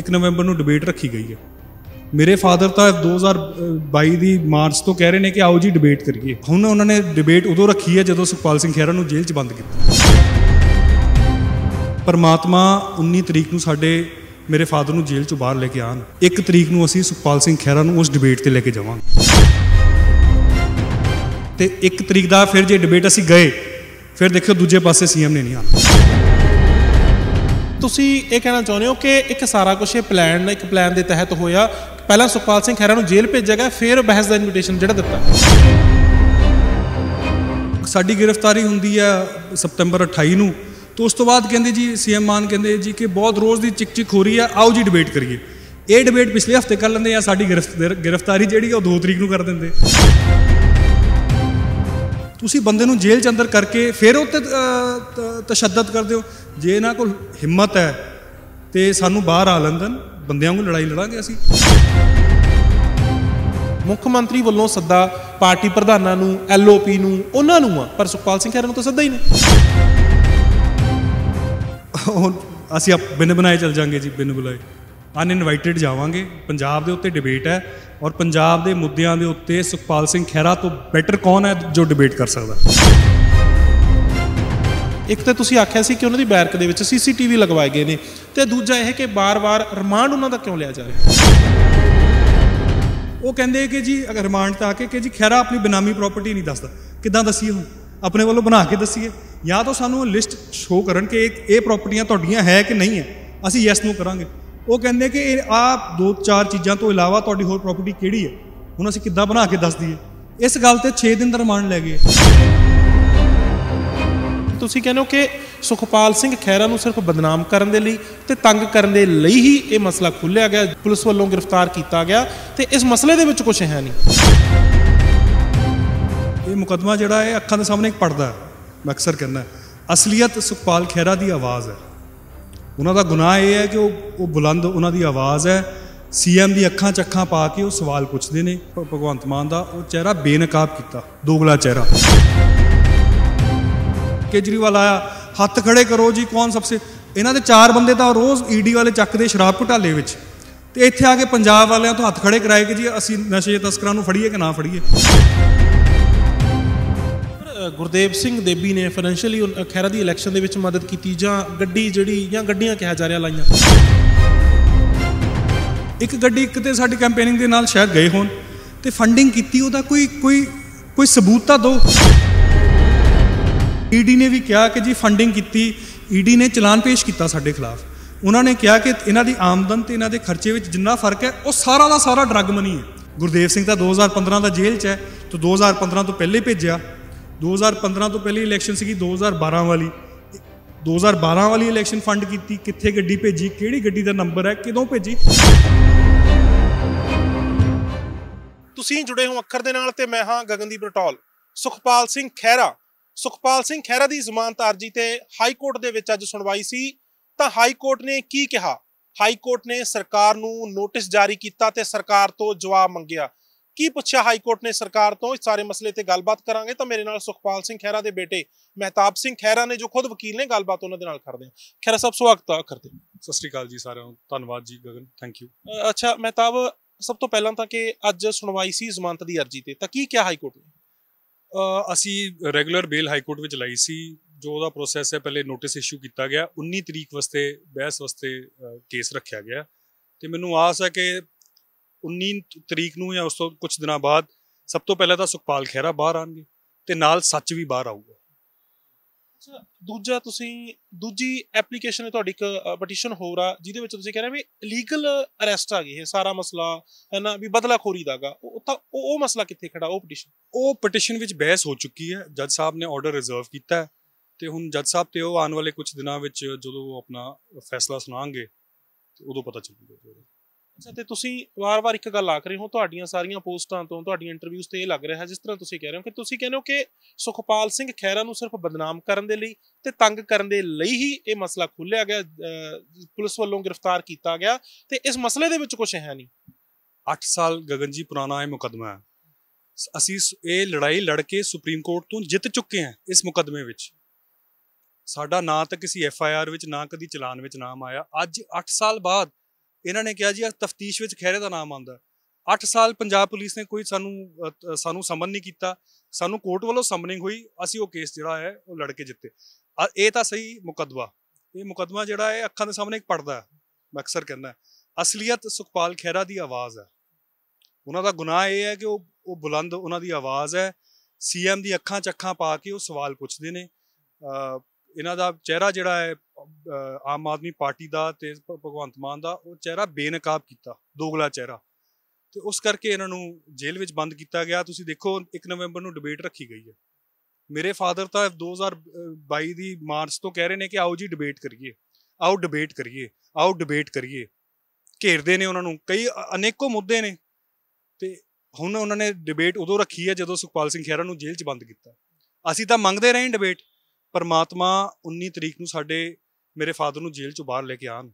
1 ਨਵੰਬਰ ਨੂੰ ਡਿਬੇਟ ਰੱਖੀ ਗਈ ਹੈ ਮੇਰੇ ਫਾਦਰ ਤਾਂ 2022 ਦੀ ਮਾਰਚ ਤੋਂ ਕਹਿ ਰਹੇ ਨੇ ਕਿ ਆਓ ਜੀ ਡਿਬੇਟ ਕਰੀਏ ਹੁਣ ਉਹਨਾਂ ਨੇ ਡਿਬੇਟ ਉਦੋਂ ਰੱਖੀ ਹੈ ਜਦੋਂ ਸੁਖਪਾਲ ਸਿੰਘ ਖਹਿਰਾ ਨੂੰ ਜੇਲ੍ਹ 'ਚ ਬੰਦ ਕੀਤਾ ਪਰਮਾਤਮਾ 19 ਤਰੀਕ ਨੂੰ ਸਾਡੇ ਮੇਰੇ ਫਾਦਰ ਨੂੰ ਜੇਲ੍ਹ 'ਚੋਂ ਬਾਹਰ ਲੈ ਕੇ ਆਣ 1 ਤਰੀਕ ਨੂੰ ਅਸੀਂ ਸੁਖਪਾਲ ਸਿੰਘ ਖਹਿਰਾ ਨੂੰ ਉਸ ਡਿਬੇਟ ਤੇ ਲੈ ਕੇ ਜਾਵਾਂਗੇ ਤੇ 1 ਤਰੀਕ ਦਾ ਫਿਰ ਜੇ ਡਿਬੇਟ ਅਸੀਂ ਗਏ ਫਿਰ ਦੇਖਿਓ ਦੂਜੇ ਪਾਸੇ ਸੀਐਮ ਨੇ ਨਹੀਂ ਆਣਾ ਤੁਸੀਂ ਇਹ ਕਹਿਣਾ ਚਾਹੁੰਦੇ ਹੋ ਕਿ ਇੱਕ ਸਾਰਾ ਕੁਝ ਇਹ ਪਲਾਨ ਇੱਕ ਪਲਾਨ ਦੇ ਤਹਿਤ ਹੋਇਆ ਪਹਿਲਾਂ ਸੁਖਪਾਲ ਸਿੰਘ ਖਹਿਰਾ ਨੂੰ ਜੇਲ੍ਹ ਭੇਜਿਆ ਗਿਆ ਫਿਰ ਬਹਿਸ ਦਾ ਇਨਵੀਟੇਸ਼ਨ ਜਿਹੜਾ ਦਿੱਤਾ ਸਾਡੀ ਗ੍ਰਿਫਤਾਰੀ ਹੁੰਦੀ ਹੈ ਸਪਟੰਬਰ 28 ਨੂੰ ਤੋਂ ਉਸ ਤੋਂ ਬਾਅਦ ਕਹਿੰਦੇ ਜੀ ਸੀਐਮ ਮਾਨ ਕਹਿੰਦੇ ਜੀ ਕਿ ਬਹੁਤ ਰੋਜ਼ ਦੀ ਚਿਕ ਚਿਕ ਹੋ ਰਹੀ ਹੈ ਆਓ ਜੀ ਡਿਬੇਟ ਕਰੀਏ ਇਹ ਡਿਬੇਟ ਪਿਛਲੇ ਹਫਤੇ ਕਰ ਲੈਂਦੇ ਆ ਸਾਡੀ ਗ੍ਰਿਫਤਾਰੀ ਜਿਹੜੀ ਉਹ 2 ਤਰੀਕ ਨੂੰ ਕਰ ਦਿੰਦੇ ਤੁਸੀਂ ਬੰਦੇ ਨੂੰ ਜੇਲ੍ਹ ਚ ਅੰਦਰ ਕਰਕੇ ਫਿਰ ਉਹ ਤੇ ਤਸ਼ੱਦਦ ਕਰਦੇ ਹੋ ਜੇ ਇਹਨਾਂ ਕੋਲ ਹਿੰਮਤ ਹੈ ਤੇ ਸਾਨੂੰ ਬਾਹਰ ਆ ਲੰਦਨ ਬੰਦਿਆਂ ਨੂੰ ਲੜਾਈ ਲੜਾਂਗੇ ਅਸੀਂ ਮੁੱਖ ਮੰਤਰੀ ਵੱਲੋਂ ਸੱਦਾ ਪਾਰਟੀ ਪ੍ਰਧਾਨਾਂ ਨੂੰ ਐਲਓਪੀ ਨੂੰ ਉਹਨਾਂ ਨੂੰ ਆ ਪਰ ਸੁਖਪਾਲ ਸਿੰਘ ਖਹਿਰਾ ਨੂੰ ਤਾਂ ਸੱਦਾ ਹੀ ਨਹੀਂ ਅਸੀਂ ਆਪ ਬਿਨ ਬਣਾਏ ਚੱਲ ਜਾਾਂਗੇ ਜੀ ਬਿਨ ਬੁਲਾਏ ਇਨਵਾਈਟਿਡ ਜਾਵਾਂਗੇ ਪੰਜਾਬ ਦੇ ਉੱਤੇ ਡਿਬੇਟ ਹੈ ਔਰ ਪੰਜਾਬ ਦੇ ਮੁੱਦਿਆਂ ਦੇ ਉੱਤੇ ਸੁਖਪਾਲ ਸਿੰਘ ਖਹਿਰਾ ਤੋਂ ਬੈਟਰ ਕੌਣ ਹੈ ਜੋ ਡਿਬੇਟ ਕਰ ਸਕਦਾ ਇੱਕ ਤਾਂ ਤੁਸੀਂ ਆਖਿਆ ਸੀ ਕਿ ਉਹਨਾਂ ਦੀ ਬੈਰਕ ਦੇ ਵਿੱਚ ਸੀਸੀਟੀਵੀ ਲਗਵਾਏ ਗਏ ਨੇ ਤੇ ਦੂਜਾ ਇਹ ਕਿ ਬਾਰ-ਬਾਰ ਰਿਮਾਂਡ ਉਹਨਾਂ ਦਾ ਕਿਉਂ ਲਿਆ ਜਾ ਰਿਹਾ ਉਹ ਕਹਿੰਦੇ ਕਿ ਜੀ ਅਗਰ ਰਿਮਾਂਡ ਤਾਂ ਆ ਕੇ ਕਿ ਜੀ ਖੈਰਾ ਆਪਣੀ ਬਨਾਮੀ ਪ੍ਰਾਪਰਟੀ ਨਹੀਂ ਦੱਸਦਾ ਕਿੱਦਾਂ ਦੱਸੀ ਹੁਣ ਆਪਣੇ ਵੱਲੋਂ ਬਣਾ ਕੇ ਦੱਸੀਏ ਜਾਂ ਤਾਂ ਸਾਨੂੰ ਲਿਸਟ ਸ਼ੋ ਕਰਨ ਕਿ ਇਹ ਇਹ ਪ੍ਰਾਪਰਟੀਆਂ ਤੁਹਾਡੀਆਂ ਹੈ ਕਿ ਨਹੀਂ ਹੈ ਅਸੀਂ ਯੈਸ ਨੂੰ ਕਰਾਂਗੇ ਉਹ ਕਹਿੰਦੇ ਕਿ ਇਹ ਆ ਦੋ ਚਾਰ ਚੀਜ਼ਾਂ ਤੋਂ ਇਲਾਵਾ ਤੁਹਾਡੀ ਹੋਰ ਪ੍ਰਾਪਰਟੀ ਕਿਹੜੀ ਹੈ ਹੁਣ ਅਸੀਂ ਕਿੱਦਾਂ ਬਣਾ ਕੇ ਦੱਸ ਦਈਏ ਇਸ ਗੱਲ ਤੇ 6 ਦਿਨ ਦਾ ਰਿਮਾਂਡ ਲੈ ਗਏ ਤੁਸੀਂ ਕਹਿੰਦੇ ਹੋ ਕਿ ਸੁਖਪਾਲ ਸਿੰਘ ਖੈਰਾ ਨੂੰ ਸਿਰਫ ਬਦਨਾਮ ਕਰਨ ਦੇ ਲਈ ਤੇ ਤੰਗ ਕਰਨ ਦੇ ਲਈ ਹੀ ਇਹ ਮਸਲਾ ਖੁੱਲਿਆ ਗਿਆ ਪੁਲਿਸ ਵੱਲੋਂ ਗ੍ਰਿਫਤਾਰ ਕੀਤਾ ਗਿਆ ਤੇ ਇਸ ਮਸਲੇ ਦੇ ਵਿੱਚ ਕੁਝ ਹੈ ਨਹੀਂ ਇਹ ਮੁਕਦਮਾ ਜਿਹੜਾ ਹੈ ਅੱਖਾਂ ਦੇ ਸਾਹਮਣੇ ਇੱਕ ਪੜਦਾ ਮੈਂ ਅਕਸਰ ਕਹਿੰਦਾ ਅਸਲੀਅਤ ਸੁਖਪਾਲ ਖੈਰਾ ਦੀ ਆਵਾਜ਼ ਹੈ ਉਹਨਾਂ ਦਾ ਗੁਨਾਹ ਇਹ ਹੈ ਕਿ ਉਹ ਬੁਲੰਦ ਉਹਨਾਂ ਦੀ ਆਵਾਜ਼ ਹੈ ਸੀਐਮ ਦੀ ਅੱਖਾਂ ਚੱਖਾਂ ਪਾ ਕੇ ਉਹ ਸਵਾਲ ਪੁੱਛਦੇ ਨੇ ਭਗਵੰਤ ਮਾਨ ਦਾ ਉਹ ਚਿਹਰਾ ਬੇਨਕਾਬ ਕੀਤਾ ਦੋਗਲਾ ਚਿਹਰਾ ਕੇਜਰੀਵਾਲ ਆਇਆ ਹੱਥ ਖੜੇ ਕਰੋ ਜੀ ਕੌਣ ਸਭ ਤੋਂ ਇਹਨਾਂ ਦੇ ਚਾਰ ਬੰਦੇ ਤਾਂ ਰੋਜ਼ ਈਡੀ e ਵਾਲੇ ਚੱਕਦੇ ਸ਼ਰਾਬ ਘਟਾਲੇ ਵਿੱਚ ਤੇ ਇੱਥੇ ਆ ਕੇ ਪੰਜਾਬ ਵਾਲਿਆਂ ਤੋਂ ਹੱਥ ਖੜੇ ਕਰਾਏ ਕਿ ਜੀ ਅਸੀਂ ਨਸ਼ੇ ਤਸਕਰਾਂ ਨੂੰ ਫੜੀਏ ਕਿ ਨਾ ਫੜੀਏ ਗੁਰਦੇਵ ਸਿੰਘ ਦੇਬੀ ਨੇ ਫਾਈਨੈਂਸ਼ੀਅਲੀ ਖੈਰਾ ਦੀ ਇਲੈਕਸ਼ਨ ਦੇ ਵਿੱਚ ਮਦਦ ਕੀਤੀ ਜਾਂ ਗੱਡੀ ਜਿਹੜੀ ਜਾਂ ਗੱਡੀਆਂ ਕਿਹਾ ਜਾ ਰਿਹਾ ਲਾਈਆਂ ਇੱਕ ਗੱਡੀ ਕਿਤੇ ਸਾਡੀ ਕੈਂਪੇਨਿੰਗ ਦੇ ਨਾਲ ਸ਼ਾਇਦ ਗਏ ਹੋਣ ਤੇ ਫੰਡਿੰਗ ਕੀਤੀ ਉਹਦਾ ਕੋਈ ਕੋਈ ਕੋਈ ਸਬੂਤ ਤਾਂ ਦਿਓ ਈਡੀ ਨੇ ਵੀ ਕਿਹਾ ਕਿ ਜੀ ਫੰਡਿੰਗ ਕੀਤੀ ਈਡੀ ਨੇ ਚਲਾਨ ਪੇਸ਼ ਕੀਤਾ ਸਾਡੇ ਖਿਲਾਫ ਉਹਨਾਂ ਨੇ ਕਿਹਾ ਕਿ ਇਹਨਾਂ ਦੀ ਆਮਦਨ ਤੇ ਇਹਨਾਂ ਦੇ ਖਰਚੇ ਵਿੱਚ ਜਿੰਨਾ ਫਰਕ ਹੈ ਉਹ ਸਾਰਾ ਦਾ ਸਾਰਾ ਡਰੱਗ ਮਨੀ ਹੈ ਗੁਰਦੇਵ ਸਿੰਘ ਤਾਂ 2015 ਦਾ ਜੇਲ੍ਹ 'ਚ ਹੈ ਤਾਂ 2015 ਤੋਂ ਪਹਿਲੇ ਭੇਜਿਆ 2015 ਤੋਂ ਪਹਿਲੀ ਇਲੈਕਸ਼ਨ ਸੀਗੀ 2012 ਵਾਲੀ 2012 ਵਾਲੀ ਇਲੈਕਸ਼ਨ ਫੰਡ ਕੀਤੀ ਕਿੱਥੇ ਗੱਡੀ ਭੇਜੀ ਕਿਹੜੀ ਗੱਡੀ ਦਾ ਨੰਬਰ ਹੈ ਕਿਦੋਂ ਭੇਜੀ ਤੁਸੀਂ ਜੁੜੇ ਹੋ ਅੱਖਰ ਦੇ ਨਾਲ ਤੇ ਮੈਂ ਹਾਂ ਗਗਨਦੀਪ ਰਟੋਲ ਸੁਖਪਾਲ ਸਿੰਘ ਖਹਿਰਾ ਸੁਖਪਾਲ ਸਿੰਘ ਖਹਿਰਾ ਦੀ ਜ਼ਮਾਨਤ ਅਰਜ਼ੀ ਤੇ ਹਾਈ ਕੋਰਟ ਦੇ ਵਿੱਚ ਅੱਜ ਸੁਣਵਾਈ ਸੀ ਤਾਂ ਹਾਈ ਕੋਰਟ ਨੇ ਕੀ ਕਿਹਾ ਹਾਈ ਕੋਰਟ ਨੇ ਸਰਕਾਰ ਨੂੰ ਨੋਟਿਸ ਜਾਰੀ ਕੀਤਾ ਤੇ ਸਰਕਾਰ ਤੋਂ ਜਵਾਬ ਮੰਗਿਆ ਕੀ ਪੁੱਛਿਆ ਹਾਈ ਕੋਰਟ ਨੇ ਸਰਕਾਰ ਤੋਂ ਇਸ ਸਾਰੇ ਮਸਲੇ ਤੇ ਗੱਲਬਾਤ ਕਰਾਂਗੇ ਤਾਂ ਮੇਰੇ ਨਾਲ ਸੁਖਪਾਲ ਸਿੰਘ ਖਹਿਰਾ ਦੇ ਬੇਟੇ ਮਹਿਤਾਬ ਸਿੰਘ ਖਹਿਰਾ ਨੇ ਜੋ ਖੁਦ ਵਕੀਲ ਨੇ ਗੱਲਬਾਤ ਉਹਨਾਂ ਦੇ ਨਾਲ ਕਰਦੇ ਹਾਂ ਖਹਿਰਾ ਸਾਹਿਬ ਸਵਾਗਤ ਆ ਕਰਦੇ ਸਤਿ ਸ਼੍ਰੀ ਅਕਾਲ ਜੀ ਸਾਰਿਆਂ ਨੂੰ ਧੰਨਵਾਦ ਜੀ ਗਗਨ ਥੈਂਕ ਯੂ ਅੱਛਾ ਮਹਿਤਾਬ ਸਭ ਤੋਂ ਪਹਿਲਾਂ ਤਾਂ ਕਿ ਅੱਜ ਸੁਣਵਾਈ ਸੀ ਜ਼ਮਾਨਤ ਦੀ ਅਰਜ਼ੀ ਤੇ ਤਾਂ ਕੀ ਕਿਹਾ ਹਾਈ ਕੋਰਟ ਨੇ ਅਸੀਂ ਰੈਗੂਲਰ ਬੇਲ ਹਾਈ ਕੋਰਟ ਵਿੱਚ ਲਾਈ ਸੀ ਜੋ ਉਹਦਾ ਪ੍ਰੋਸੈਸ ਹੈ ਪਹਿਲੇ ਨੋਟਿਸ ਇਸ਼ੂ ਕੀਤਾ ਗਿਆ 19 ਤਰੀਕ ਵਾਸਤੇ ਬਹਿਸ ਵਾਸਤੇ ਕੇਸ ਰੱਖਿਆ ਗਿਆ ਤੇ ਮੈਨੂੰ ਆਸ ਹੈ ਕਿ 19 ਤਰੀਕ ਨੂੰ ਜਾਂ ਉਸ ਤੋਂ ਕੁਝ ਦਿਨਾਂ ਬਾਅਦ ਸਭ ਤੋਂ ਪਹਿਲਾਂ ਤਾਂ ਸੁਖਪਾਲ ਖਹਿਰਾ ਬਾਹਰ ਆਣਗੇ ਤੇ ਨਾਲ ਸੱਚ ਵੀ ਬਾਹਰ ਆਊਗਾ ਦੂਜਾ ਤੁਸੀਂ ਦੂਜੀ ਐਪਲੀਕੇਸ਼ਨ ਹੈ ਤੁਹਾਡੀ ਇੱਕ ਪਟੀਸ਼ਨ ਹੋਰ ਆ ਜਿਹਦੇ ਵਿੱਚ ਤੁਸੀਂ ਕਹਿ ਰਹੇ ਵੀ ਇਲੀਗਲ ਅਰੈਸਟ ਆ ਗਈ ਇਹ ਸਾਰਾ ਮਸਲਾ ਹੈ ਨਾ ਵੀ ਬਦਲਾਖੋਰੀ ਦਾਗਾ ਉਹ ਉਹ ਮਸਲਾ ਕਿੱਥੇ ਖੜਾ ਉਹ ਪਟੀਸ਼ਨ ਉਹ ਪਟੀਸ਼ਨ ਵਿੱਚ ਬਹਿਸ ਹੋ ਚੁੱਕੀ ਹੈ ਜੱਜ ਸਾਹਿਬ ਨੇ ਆਰਡਰ ਰਿਜ਼ਰਵ ਕੀਤਾ ਹੈ ਤੇ ਹੁਣ ਜੱਜ ਸਾਹਿਬ ਤੇ ਉਹ ਆਉਣ ਵਾਲੇ ਕੁਝ ਦਿਨਾਂ ਵਿੱਚ ਜਦੋਂ ਉਹ ਆਪਣਾ ਫੈਸਲਾ ਸੁਣਾਣਗੇ ਉਦੋਂ ਪਤਾ ਚੱਲੂਗਾ ਅੱਛਾ ਤੇ ਤੁਸੀਂ ਵਾਰ-ਵਾਰ ਇੱਕ ਗੱਲ ਆਖ ਰਹੇ ਹੋ ਤੁਹਾਡੀਆਂ ਸਾਰੀਆਂ ਪੋਸਟਾਂ ਤੋਂ ਤੁਹਾਡੀਆਂ ਇੰਟਰਵਿਊਸ ਤੇ ਇਹ ਲੱਗ ਰਿਹਾ ਹੈ ਜਿਸ ਤਰ੍ਹਾਂ ਤੁਸੀਂ ਕਹਿ ਰਹੇ ਹੋ ਕਿ ਤੁਸੀਂ ਕਹਿੰਦੇ ਹੋ ਕਿ ਸੁਖਪਾਲ ਸਿੰਘ ਖੈਰਾ ਨੂੰ ਸਿਰਫ ਬਦਨਾਮ ਕਰਨ ਦੇ ਲਈ ਤੇ ਤੰਗ ਕਰਨ ਦੇ ਲਈ ਹੀ ਇਹ ਮਸਲਾ ਖੁੱਲਿਆ ਗਿਆ ਪੁਲਿਸ ਵੱਲੋਂ ਗ੍ਰਿਫਤਾਰ ਕੀਤਾ ਗਿਆ ਤੇ ਇਸ ਮਸਲੇ ਦੇ ਵਿੱਚ ਕੁਝ ਹੈ ਨਹੀਂ 8 ਸਾਲ ਗਗਨ ਜੀ ਪੁਰਾਣਾ ਇਹ ਮੁਕਦਮਾ ਹੈ ਅਸੀਂ ਇਹ ਲੜਾਈ ਲੜ ਕੇ ਸੁਪਰੀਮ ਕੋਰਟ ਤੋਂ ਜਿੱਤ ਚੁੱਕੇ ਹਾਂ ਇਸ ਮੁਕਦਮੇ ਵਿੱਚ ਸਾਡਾ ਨਾਂ ਤਾਂ ਕਿਸੇ ਐਫ ਆਈ ਆਰ ਵਿੱਚ ਨਾ ਕਦੀ ਚਲਾਨ ਵਿੱਚ ਨਾਮ ਆਇਆ ਅੱਜ 8 ਸਾਲ ਬਾਅਦ ਇਹਨਾਂ ਨੇ ਕਿਹਾ ਜੀ ਆ ਤਫਤੀਸ਼ ਵਿੱਚ ਖੈਰੇ ਦਾ ਨਾਮ ਆਂਦਾ 8 ਸਾਲ ਪੰਜਾਬ ਪੁਲਿਸ ਨੇ ਕੋਈ ਸਾਨੂੰ ਸਾਨੂੰ ਸਮਨ ਨਹੀਂ ਕੀਤਾ ਸਾਨੂੰ ਕੋਰਟ ਵੱਲੋਂ ਸਮਨਿੰਗ ਹੋਈ ਅਸੀਂ ਉਹ ਕੇਸ ਜਿਹੜਾ ਹੈ ਉਹ ਲੜ ਕੇ ਜਿੱਤੇ ਇਹ ਤਾਂ ਸਹੀ ਮੁਕਦਮਾ ਇਹ ਮੁਕਦਮਾ ਜਿਹੜਾ ਹੈ ਅੱਖਾਂ ਦੇ ਸਾਹਮਣੇ ਇੱਕ ਪੜਦਾ ਮੈਂ ਅਕਸਰ ਕਹਿੰਦਾ ਅਸਲੀਅਤ ਸੁਖਪਾਲ ਖੈਰਾ ਦੀ ਆਵਾਜ਼ ਹੈ ਉਹਨਾਂ ਦਾ ਗੁਨਾਹ ਇਹ ਹੈ ਕਿ ਉਹ ਉਹ ਬੁਲੰਦ ਉਹਨਾਂ ਦੀ ਆਵਾਜ਼ ਹੈ ਸੀਐਮ ਦੀ ਅੱਖਾਂ ਚੱਖਾਂ ਪਾ ਕੇ ਉਹ ਸਵਾਲ ਪੁੱਛਦੇ ਨੇ ਇਹਨਾਂ ਦਾ ਚਿਹਰਾ ਜਿਹੜਾ ਹੈ ਆਮ ਆਦਮੀ ਪਾਰਟੀ ਦਾ ਤੇ ਭਗਵੰਤ ਮਾਨ ਦਾ ਉਹ ਚਿਹਰਾ ਬੇਨਕਾਬ ਕੀਤਾ ਦੋਗਲਾ ਚਿਹਰਾ ਤੇ ਉਸ ਕਰਕੇ ਇਹਨਾਂ ਨੂੰ ਜੇਲ੍ਹ ਵਿੱਚ ਬੰਦ ਕੀਤਾ ਗਿਆ ਤੁਸੀਂ ਦੇਖੋ 1 ਨਵੰਬਰ ਨੂੰ ਡਿਬੇਟ ਰੱਖੀ ਗਈ ਹੈ ਮੇਰੇ ਫਾਦਰ ਤਾਂ 2022 ਦੀ ਮਾਰਚ ਤੋਂ ਕਹਿ ਰਹੇ ਨੇ ਕਿ ਆਓ ਜੀ ਡਿਬੇਟ ਕਰੀਏ ਆਓ ਡਿਬੇਟ ਕਰੀਏ ਆਓ ਡਿਬੇਟ ਕਰੀਏ ਘੇਰਦੇ ਨੇ ਉਹਨਾਂ ਨੂੰ ਕਈ ਅਨੇਕੋ ਮੁੱਦੇ ਨੇ ਤੇ ਹੁਣ ਉਹਨਾਂ ਨੇ ਡਿਬੇਟ ਉਦੋਂ ਰੱਖੀ ਹੈ ਜਦੋਂ ਸੁਖਪਾਲ ਸਿੰਘ ਖੇਰਾ ਨੂੰ ਜੇਲ੍ਹ 'ਚ ਬੰਦ ਕੀਤਾ ਅਸੀਂ ਤਾਂ ਮੰਗਦੇ ਰਹੇ ਡਿਬੇਟ ਪਰਮਾਤਮਾ 19 ਤਰੀਕ ਨੂੰ ਸਾਡੇ ਮੇਰੇ ਫਾਦਰ ਨੂੰ ਜੇਲ੍ਹ ਚੋਂ ਬਾਹਰ ਲੈ ਕੇ ਆਣ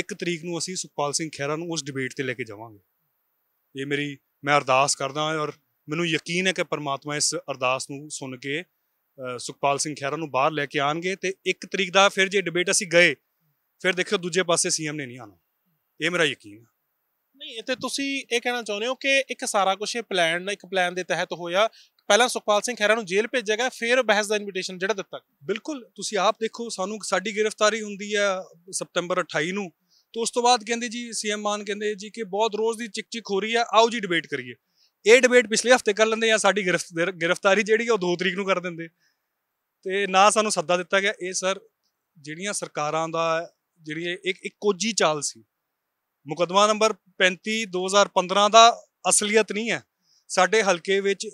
ਇੱਕ ਤਰੀਕ ਨੂੰ ਅਸੀਂ ਸੁਖਪਾਲ ਸਿੰਘ ਖਹਿਰਾ ਨੂੰ ਉਸ ਡਿਬੇਟ ਤੇ ਲੈ ਕੇ ਜਾਵਾਂਗੇ ਇਹ ਮੇਰੀ ਮੈਂ ਅਰਦਾਸ ਕਰਦਾ ਹਾਂ ਔਰ ਮੈਨੂੰ ਯਕੀਨ ਹੈ ਕਿ ਪਰਮਾਤਮਾ ਇਸ ਅਰਦਾਸ ਨੂੰ ਸੁਣ ਕੇ ਸੁਖਪਾਲ ਸਿੰਘ ਖਹਿਰਾ ਨੂੰ ਬਾਹਰ ਲੈ ਕੇ ਆਣਗੇ ਤੇ ਇੱਕ ਤਰੀਕ ਦਾ ਫਿਰ ਜੇ ਡਿਬੇਟ ਅਸੀਂ ਗਏ ਫਿਰ ਦੇਖਿਓ ਦੂਜੇ ਪਾਸੇ ਸੀਐਮ ਨੇ ਨਹੀਂ ਆਣਾ ਇਹ ਮੇਰਾ ਯਕੀਨ ਹੈ ਨਹੀਂ ਤੇ ਤੁਸੀਂ ਇਹ ਕਹਿਣਾ ਚਾਹੁੰਦੇ ਹੋ ਕਿ ਇੱਕ ਸਾਰਾ ਕੁਝ ਇਹ ਪਲਾਨ ਇੱਕ ਪਲਾਨ ਦੇ ਤਹਿਤ ਹੋਇਆ ਪਹਿਲਾਂ ਸੁਖਪਾਲ ਸਿੰਘ ਖੈਰਾ ਨੂੰ ਜੇਲ੍ਹ ਭੇਜਿਆ ਗਿਆ ਫਿਰ ਬਹਿਸ ਦਾ ਇਨਵੀਟੇਸ਼ਨ ਜਿਹੜਾ ਦਿੱਤਾ ਬਿਲਕੁਲ ਤੁਸੀਂ ਆਪ ਦੇਖੋ ਸਾਨੂੰ ਸਾਡੀ ਗ੍ਰਿਫਤਾਰੀ ਹੁੰਦੀ ਹੈ ਸਪਟੰਬਰ 28 ਨੂੰ ਤੋਂ ਉਸ ਤੋਂ ਬਾਅਦ ਕਹਿੰਦੇ ਜੀ ਸੀਐਮ ਮਾਨ ਕਹਿੰਦੇ ਜੀ ਕਿ ਬਹੁਤ ਰੋਜ਼ ਦੀ ਚਿਕ ਚਿਕ ਹੋ ਰਹੀ ਹੈ ਆਓ ਜੀ ਡਿਬੇਟ ਕਰੀਏ ਇਹ ਡਿਬੇਟ ਪਿਛਲੇ ਹਫਤੇ ਕਰ ਲੈਂਦੇ ਜਾਂ ਸਾਡੀ ਗ੍ਰਿਫਤਾਰੀ ਜਿਹੜੀ ਉਹ 2 ਤਰੀਕ ਨੂੰ ਕਰ ਦਿੰਦੇ ਤੇ ਨਾ ਸਾਨੂੰ ਸੱਦਾ ਦਿੱਤਾ ਗਿਆ ਇਹ ਸਰ ਜਿਹੜੀਆਂ ਸਰਕਾਰਾਂ ਦਾ ਜਿਹੜੀ ਇੱਕ ਇੱਕ ਕੋਜੀ ਚਾਲ ਸੀ ਮੁਕਦਮਾ ਨੰਬਰ 35 2015 ਦਾ ਅਸਲੀਅਤ ਨਹੀਂ ਹੈ ਸਾਡੇ ਹਲਕੇ ਵਿੱਚ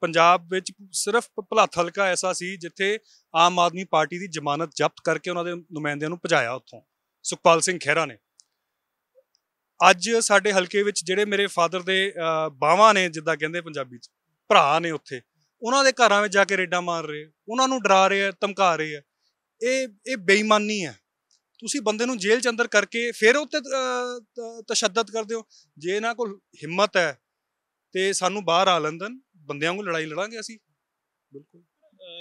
ਪੰਜਾਬ ਵਿੱਚ ਸਿਰਫ ਭਲਾਥ ਹਲਕਾ ਐਸਾ ਸੀ ਜਿੱਥੇ ਆਮ ਆਦਮੀ ਪਾਰਟੀ ਦੀ ਜ਼ਮਾਨਤ ਜ਼ਬਤ ਕਰਕੇ ਉਹਨਾਂ ਦੇ ਨੁਮਾਇੰਦਿਆਂ ਨੂੰ ਭਜਾਇਆ ਉੱਥੋਂ ਸੁਖਪਾਲ ਸਿੰਘ ਖਹਿਰਾ ਨੇ ਅੱਜ ਸਾਡੇ ਹਲਕੇ ਵਿੱਚ ਜਿਹੜੇ ਮੇਰੇ ਫਾਦਰ ਦੇ ਬਾਵਾਂ ਨੇ ਜਿੱਦਾਂ ਕਹਿੰਦੇ ਪੰਜਾਬੀ ਚ ਭਰਾ ਨੇ ਉੱਥੇ ਉਹਨਾਂ ਦੇ ਘਰਾਂ ਵਿੱਚ ਜਾ ਕੇ ਰੇਡਾਂ ਮਾਰ ਰਹੇ ਉਹਨਾਂ ਨੂੰ ਡਰਾ ਰਹੇ ਆ ਧਮਕਾ ਰਹੇ ਆ ਇਹ ਇਹ ਬੇਈਮਾਨੀ ਹੈ ਤੁਸੀਂ ਬੰਦੇ ਨੂੰ ਜੇਲ੍ਹ ਚ ਅੰਦਰ ਕਰਕੇ ਫਿਰ ਉੱਤੇ ਤਸ਼ੱਦਦ ਕਰਦੇ ਹੋ ਜੇ ਇਹਨਾਂ ਕੋਲ ਹਿੰਮਤ ਹੈ ਤੇ ਸਾਨੂੰ ਬਾਹਰ ਆ ਲੰਦਨ ਬੰਦਿਆਂ ਨੂੰ ਲੜਾਈ ਲੜਾਂਗੇ ਅਸੀਂ ਬਿਲਕੁਲ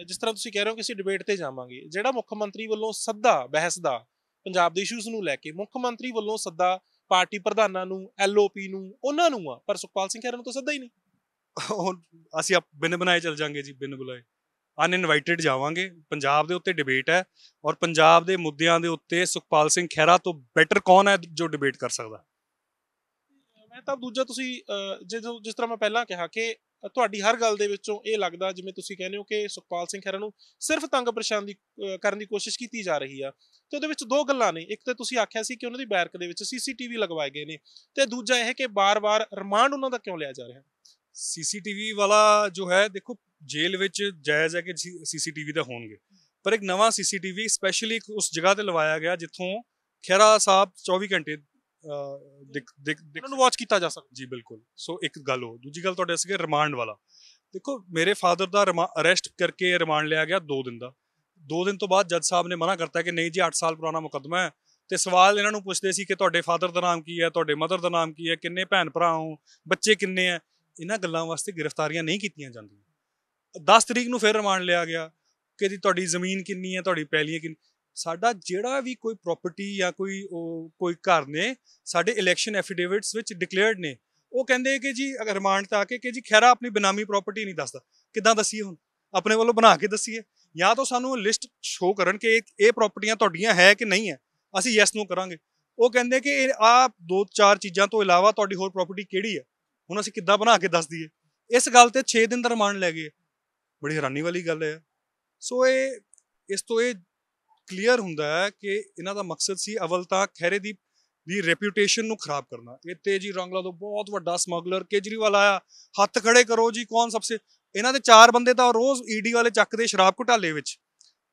ਜਿਸ ਤਰ੍ਹਾਂ ਤੁਸੀਂ ਕਹਿ ਰਹੇ ਹੋ ਕਿ ਅਸੀਂ ਡਿਬੇਟ ਤੇ ਜਾਵਾਂਗੇ ਜਿਹੜਾ ਮੁੱਖ ਮੰਤਰੀ ਵੱਲੋਂ ਸੱਦਾ ਬਹਿਸ ਦਾ ਪੰਜਾਬ ਦੇ ਇਸ਼ੂਸ ਨੂੰ ਲੈ ਕੇ ਮੁੱਖ ਮੰਤਰੀ ਵੱਲੋਂ ਸੱਦਾ ਪਾਰਟੀ ਪ੍ਰਧਾਨਾਂ ਨੂੰ ਐਲਓਪੀ ਨੂੰ ਉਹਨਾਂ ਨੂੰ ਆ ਪਰ ਸੁਖਪਾਲ ਸਿੰਘ ਖਹਿਰਾ ਨੂੰ ਤਾਂ ਸੱਦਾ ਹੀ ਨਹੀਂ ਅਸੀਂ ਆਪ ਬਿਨ ਬਣਾਏ ਚੱਲ ਜਾਾਂਗੇ ਜੀ ਬਿਨ ਬੁਲਾਏ ਅਨਇਨਵਾਈਟਿਡ ਜਾਵਾਂਗੇ ਪੰਜਾਬ ਦੇ ਉੱਤੇ ਡਿਬੇਟ ਹੈ ਔਰ ਪੰਜਾਬ ਦੇ ਮੁੱਦਿਆਂ ਦੇ ਉੱਤੇ ਸੁਖਪਾਲ ਸਿੰਘ ਖਹਿਰਾ ਤੋਂ ਬੈਟਰ ਕੌਣ ਹੈ ਜੋ ਡਿਬੇਟ ਕਰ ਸਕਦਾ ਤਾਂ ਦੂਜਾ ਤੁਸੀਂ ਜਦੋਂ ਜਿਸ ਤਰ੍ਹਾਂ ਮੈਂ ਪਹਿਲਾਂ ਕਿਹਾ ਕਿ ਤੁਹਾਡੀ ਹਰ ਗੱਲ ਦੇ ਵਿੱਚੋਂ ਇਹ ਲੱਗਦਾ ਜਿਵੇਂ ਤੁਸੀਂ ਕਹਿੰਦੇ ਹੋ ਕਿ ਸੁਖਪਾਲ ਸਿੰਘ ਖਹਿਰਾ ਨੂੰ ਸਿਰਫ ਤੰਗ ਪਰੇਸ਼ਾਨ ਦੀ ਕਰਨ ਦੀ ਕੋਸ਼ਿਸ਼ ਕੀਤੀ ਜਾ ਰਹੀ ਆ ਤੇ ਉਹਦੇ ਵਿੱਚ ਦੋ ਗੱਲਾਂ ਨੇ ਇੱਕ ਤੇ ਤੁਸੀਂ ਆਖਿਆ ਸੀ ਕਿ ਉਹਨਾਂ ਦੀ ਬੈਰਕ ਦੇ ਵਿੱਚ ਸੀਸੀਟੀਵੀ ਲਗਵਾਏ ਗਏ ਨੇ ਤੇ ਦੂਜਾ ਇਹ ਕਿ ਬਾਰ-ਬਾਰ ਰਿਮਾਂਡ ਉਹਨਾਂ ਦਾ ਕਿਉਂ ਲਿਆ ਜਾ ਰਿਹਾ ਸੀਸੀਟੀਵੀ ਵਾਲਾ ਜੋ ਹੈ ਦੇਖੋ ਜੇਲ੍ਹ ਵਿੱਚ ਜਾਇਜ਼ ਹੈ ਕਿ ਸੀਸੀਟੀਵੀ ਦਾ ਹੋਣਗੇ ਪਰ ਇੱਕ ਨਵਾਂ ਸੀਸੀਟੀਵੀ ਸਪੈਸ਼ਲੀ ਉਸ ਜਗ੍ਹਾ ਤੇ ਲਵਾਇਆ ਗਿਆ ਜਿੱਥੋਂ ਖਹਿਰਾ ਸਾਹਿਬ 24 ਘੰਟੇ ਦੇਖ ਨੂੰ ਵਾਚ ਕੀਤਾ ਜਾ ਸਕਦਾ ਜੀ ਬਿਲਕੁਲ ਸੋ ਇੱਕ ਗੱਲ ਹੋ ਦੂਜੀ ਗੱਲ ਤੁਹਾਡੇ ਸੀਗੇ ਰਿਮਾਂਡ ਵਾਲਾ ਦੇਖੋ ਮੇਰੇ ਫਾਦਰ ਦਾ ਅਰੈਸਟ ਕਰਕੇ ਰਿਮਾਂਡ ਲਿਆ ਗਿਆ 2 ਦਿਨ ਦਾ 2 ਦਿਨ ਤੋਂ ਬਾਅਦ ਜੱਜ ਸਾਹਿਬ ਨੇ ਮਨਾ ਕਰਤਾ ਕਿ ਨਹੀਂ ਜੀ 8 ਸਾਲ ਪੁਰਾਣਾ ਮੁਕੱਦਮਾ ਹੈ ਤੇ ਸਵਾਲ ਇਹਨਾਂ ਨੂੰ ਪੁੱਛਦੇ ਸੀ ਕਿ ਤੁਹਾਡੇ ਫਾਦਰ ਦਾ ਨਾਮ ਕੀ ਹੈ ਤੁਹਾਡੇ ਮਦਰ ਦਾ ਨਾਮ ਕੀ ਹੈ ਕਿੰਨੇ ਭੈਣ ਭਰਾ ਹੋ ਬੱਚੇ ਕਿੰਨੇ ਆ ਇਹਨਾਂ ਗੱਲਾਂ ਵਾਸਤੇ ਗ੍ਰਿਫਤਾਰੀਆਂ ਨਹੀਂ ਕੀਤੀਆਂ ਜਾਂਦੀਆਂ 10 ਤਰੀਕ ਨੂੰ ਫਿਰ ਰਿਮਾਂਡ ਲਿਆ ਗਿਆ ਕਿ ਜੀ ਤੁਹਾਡੀ ਜ਼ਮੀਨ ਕਿੰਨੀ ਹੈ ਤੁਹਾਡੀ ਪੈਲੀਆਂ ਕਿੰਨੀ ਸਾਡਾ ਜਿਹੜਾ ਵੀ ਕੋਈ ਪ੍ਰਾਪਰਟੀ ਜਾਂ ਕੋਈ ਕੋਈ ਘਰ ਨੇ ਸਾਡੇ ਇਲੈਕਸ਼ਨ ਐਫੀਡੇਵਿਟਸ ਵਿੱਚ ਡਿਕਲੇਅਰਡ ਨੇ ਉਹ ਕਹਿੰਦੇ ਕਿ ਜੀ ਅਗਰ ਰਿਮਾਂਡ ਤਾਂ ਆ ਕੇ ਕਿ ਜੀ ਖੈਰਾ ਆਪਣੀ ਬਨਾਮੀ ਪ੍ਰਾਪਰਟੀ ਨਹੀਂ ਦੱਸਦਾ ਕਿੱਦਾਂ ਦੱਸੀਏ ਹੁਣ ਆਪਣੇ ਵੱਲੋਂ ਬਣਾ ਕੇ ਦੱਸੀਏ ਜਾਂ ਤਾਂ ਸਾਨੂੰ ਲਿਸਟ ਸ਼ੋ ਕਰਨ ਕਿ ਇਹ ਪ੍ਰਾਪਰਟੀਆਂ ਤੁਹਾਡੀਆਂ ਹੈ ਕਿ ਨਹੀਂ ਹੈ ਅਸੀਂ ਯੈਸ ਨੂੰ ਕਰਾਂਗੇ ਉਹ ਕਹਿੰਦੇ ਕਿ ਆ ਦੋ ਚਾਰ ਚੀਜ਼ਾਂ ਤੋਂ ਇਲਾਵਾ ਤੁਹਾਡੀ ਹੋਰ ਪ੍ਰਾਪਰਟੀ ਕਿਹੜੀ ਹੈ ਹੁਣ ਅਸੀਂ ਕਿੱਦਾਂ ਬਣਾ ਕੇ ਦੱਸ ਦਈਏ ਇਸ ਗੱਲ ਤੇ 6 ਦਿਨ ਦਾ ਰਿਮਾਂਡ ਲੈ ਗਏ ਬੜੀ ਹੈਰਾਨੀ ਵਾਲੀ ਗੱਲ ਹੈ ਸੋ ਇਹ ਇਸ ਤੋਂ ਇਹ ਕਲੀਅਰ ਹੁੰਦਾ ਹੈ ਕਿ ਇਹਨਾਂ ਦਾ ਮਕਸਦ ਸੀ ਅਵਲ ਤਾਂ ਖੈਰੇ ਦੀ ਦੀ ਰੈਪਿਊਟੇਸ਼ਨ ਨੂੰ ਖਰਾਬ ਕਰਨਾ ਇਹ ਤੇਜੀ ਰੰਗਲਾ ਤੋਂ ਬਹੁਤ ਵੱਡਾ ਸਮਗਲਰ ਕੇਜਰੀਵਾਲ ਆਇਆ ਹੱਥ ਖੜੇ ਕਰੋ ਜੀ ਕੌਣ ਸਭ ਤੋਂ ਇਹਨਾਂ ਦੇ ਚਾਰ ਬੰਦੇ ਤਾਂ ਰੋਜ਼ ਈਡੀ e ਵਾਲੇ ਚੱਕਦੇ ਸ਼ਰਾਬ ਘੁਟਾਲੇ ਵਿੱਚ